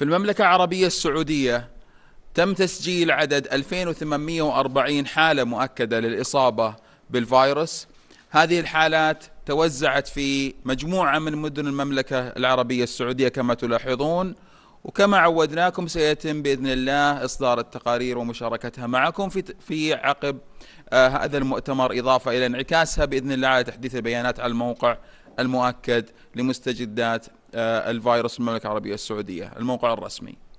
في المملكة العربية السعودية تم تسجيل عدد 2840 حالة مؤكدة للإصابة بالفيروس هذه الحالات توزعت في مجموعة من مدن المملكة العربية السعودية كما تلاحظون وكما عودناكم سيتم باذن الله اصدار التقارير ومشاركتها معكم في في عقب آه هذا المؤتمر اضافه الى انعكاسها باذن الله على تحديث البيانات على الموقع المؤكد لمستجدات آه، الفيروس المملكة العربية السعودية الموقع الرسمي